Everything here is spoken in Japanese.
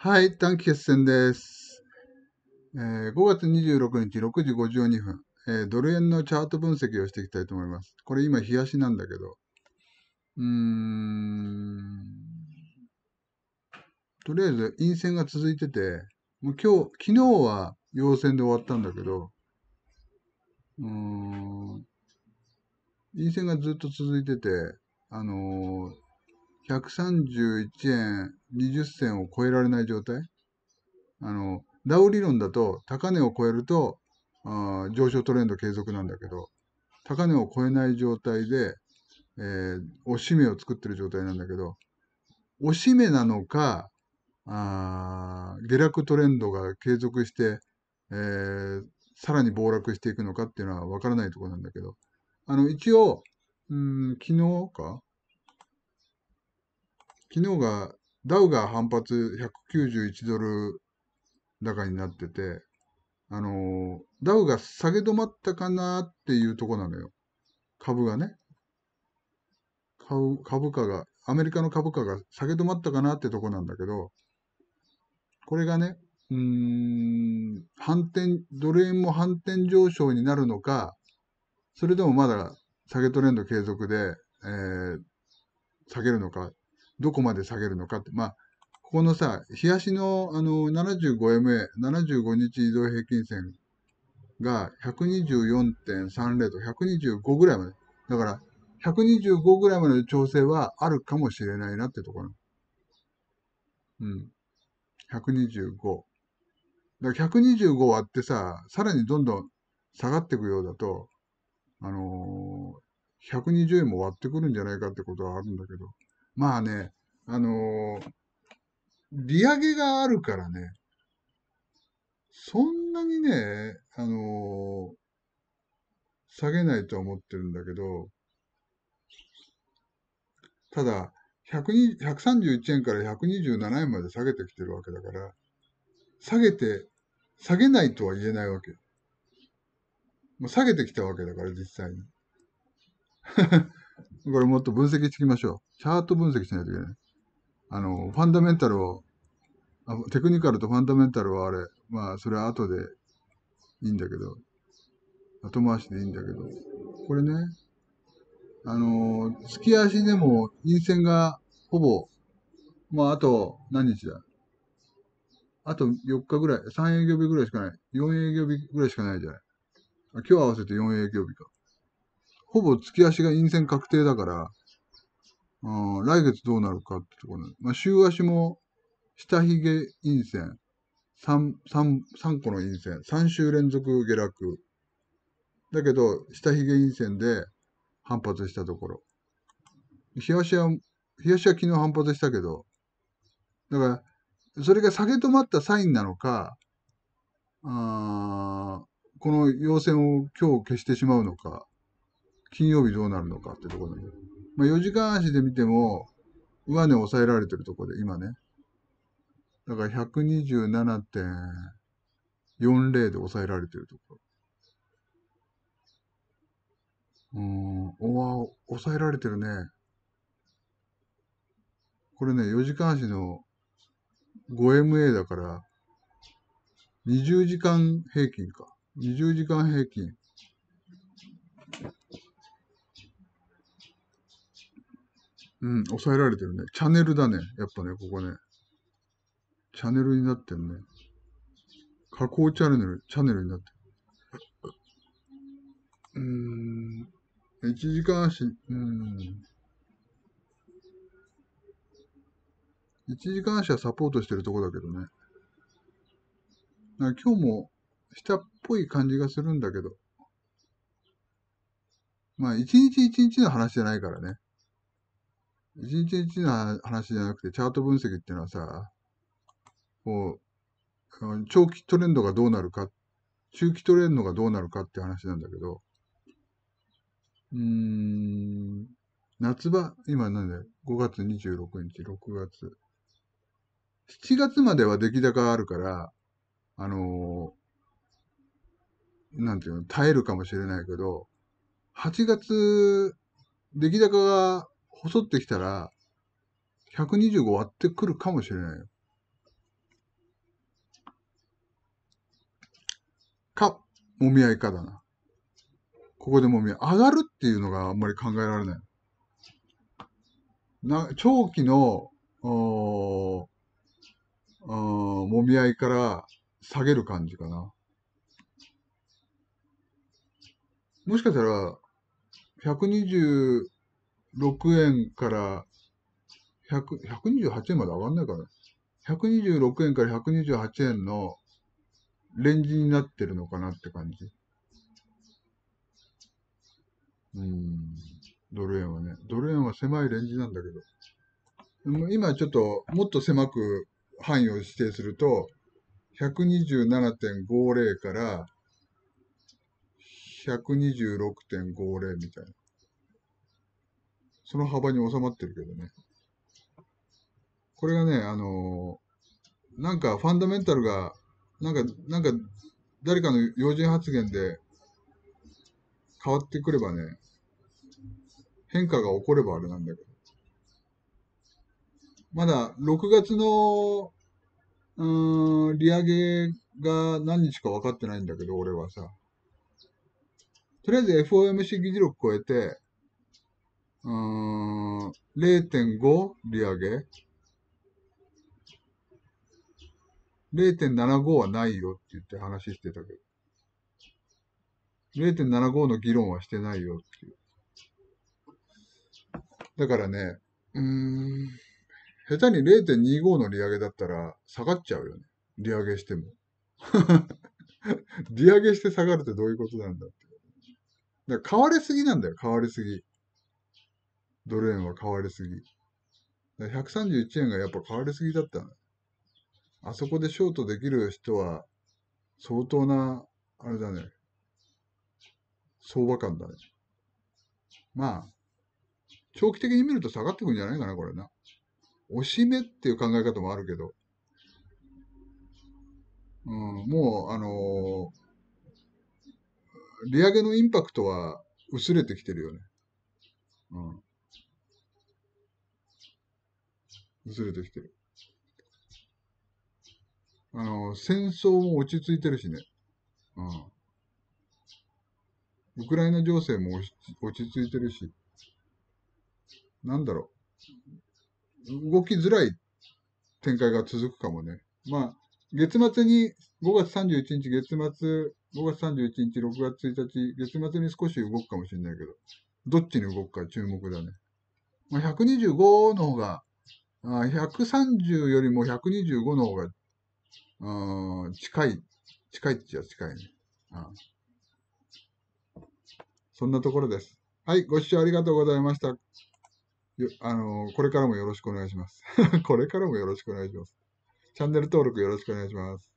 はい、短期決戦です。えー、5月26日6時52分、えー、ドル円のチャート分析をしていきたいと思います。これ今、冷やしなんだけど。うーん。とりあえず、陰線が続いてて、もう今日、昨日は陽線で終わったんだけど、うーん。陰線がずっと続いてて、あのー、131円、20銭を超えられない状態。あの、ダウ理論だと高値を超えるとあ上昇トレンド継続なんだけど、高値を超えない状態で、えー、押し目を作ってる状態なんだけど、押し目なのか、あ下落トレンドが継続して、えー、さらに暴落していくのかっていうのは分からないところなんだけど、あの、一応、うん、昨日か昨日がダウが反発191ドル高になってて、あのー、ダウが下げ止まったかなっていうとこなのよ。株がね。株株価が、アメリカの株価が下げ止まったかなってとこなんだけど、これがね、うーん、反転、ドル円も反転上昇になるのか、それでもまだ下げトレンド継続で、えー、下げるのかどこまで下げるのかって、まあ、ここのさ、冷やしのあの 75MA、75日移動平均線が124.30と125ぐらいまで。だから、125ぐらいまでの調整はあるかもしれないなってところ。うん。125。だから125割ってさ、さらにどんどん下がっていくようだと、あのー、120円も割ってくるんじゃないかってことはあるんだけど。まあね、あのー、利上げがあるからね、そんなにね、あのー、下げないとは思ってるんだけど、ただ、131円から127円まで下げてきてるわけだから、下げて、下げないとは言えないわけ。もう下げてきたわけだから、実際に。これもっと分析していきましょう。チャート分析しないといけない。あの、ファンダメンタルを、テクニカルとファンダメンタルはあれ、まあ、それは後でいいんだけど、後回しでいいんだけど、これね、あの、月足でも陰線がほぼ、まあ、あと何日だあと4日ぐらい、3営業日ぐらいしかない。4営業日ぐらいしかないじゃない。今日合わせて4営業日か。ほぼ月足が陰線確定だから、あ来月どうなるかってところ、ね、まあ、週足も下髭陰線、3、三、三個の陰線、3週連続下落。だけど、下髭陰線で反発したところ。日足は、日足は昨日反発したけど、だから、それが下げ止まったサインなのか、あこの陽線を今日消してしまうのか、金曜日どうなるのかってところなんだまあ、4時間足で見ても、上値抑えられてるところで、今ね。だから127.40で抑えられてるところ。うん、おわ、抑えられてるね。これね、4時間足の 5MA だから、20時間平均か。20時間平均。うん、抑えられてるね。チャンネルだね。やっぱね、ここね。チャンネルになってるね。加工チャンネル、チャンネルになってる。うーん。1時間足、うーん。1時間足はサポートしてるとこだけどね。なんか今日も下っぽい感じがするんだけど。まあ、一日一日の話じゃないからね。一日一の話じゃなくて、チャート分析っていうのはさ、こう、長期トレンドがどうなるか、中期トレンドがどうなるかって話なんだけど、うーん、夏場、今なんだよ、5月26日、6月。7月までは出来高があるから、あのー、なんていうの、耐えるかもしれないけど、8月、出来高が細ってきたら、125割ってくるかもしれないよ。か、もみ合いかだな。ここでもみ合い。上がるっていうのがあんまり考えられない。な長期の、あもみ合いから下げる感じかな。もしかしたら、120、6円から128円まで上がんないかな。126円から128円のレンジになってるのかなって感じ。うん、ドル円はね。ドル円は狭いレンジなんだけど。今ちょっともっと狭く範囲を指定すると、127.50から126.50みたいな。その幅に収まってるけどね。これがね、あのー、なんかファンダメンタルが、なんか、なんか、誰かの要人発言で変わってくればね、変化が起こればあれなんだけど。まだ6月の、うん、利上げが何日か分かってないんだけど、俺はさ。とりあえず FOMC 議事録超えて、う0.5利上げ ?0.75 はないよって言って話してたけど。0.75の議論はしてないよっていう。だからね、うん、下手に0.25の利上げだったら下がっちゃうよね。利上げしても。利上げして下がるってどういうことなんだって。だから買われすぎなんだよ、買われすぎ。ドル円は買われすぎ。131円がやっぱ買われすぎだった。あそこでショートできる人は、相当な、あれだね、相場感だね。まあ、長期的に見ると下がってくんじゃないかな、これな。押し目っていう考え方もあるけど。うん、もう、あのー、利上げのインパクトは薄れてきてるよね。うん。ずれてきてる。あの、戦争も落ち着いてるしね。うん。ウクライナ情勢も落ち着いてるし。なんだろう。動きづらい展開が続くかもね。まあ、月末に、5月31日、月末、5月31日、6月1日、月末に少し動くかもしれないけど、どっちに動くか注目だね。まあ、125の方があ130よりも125の方が、うん、近い、近いっちゃ近いね。あそんなところです。はい、ご視聴ありがとうございました。よあのー、これからもよろしくお願いします。これからもよろしくお願いします。チャンネル登録よろしくお願いします。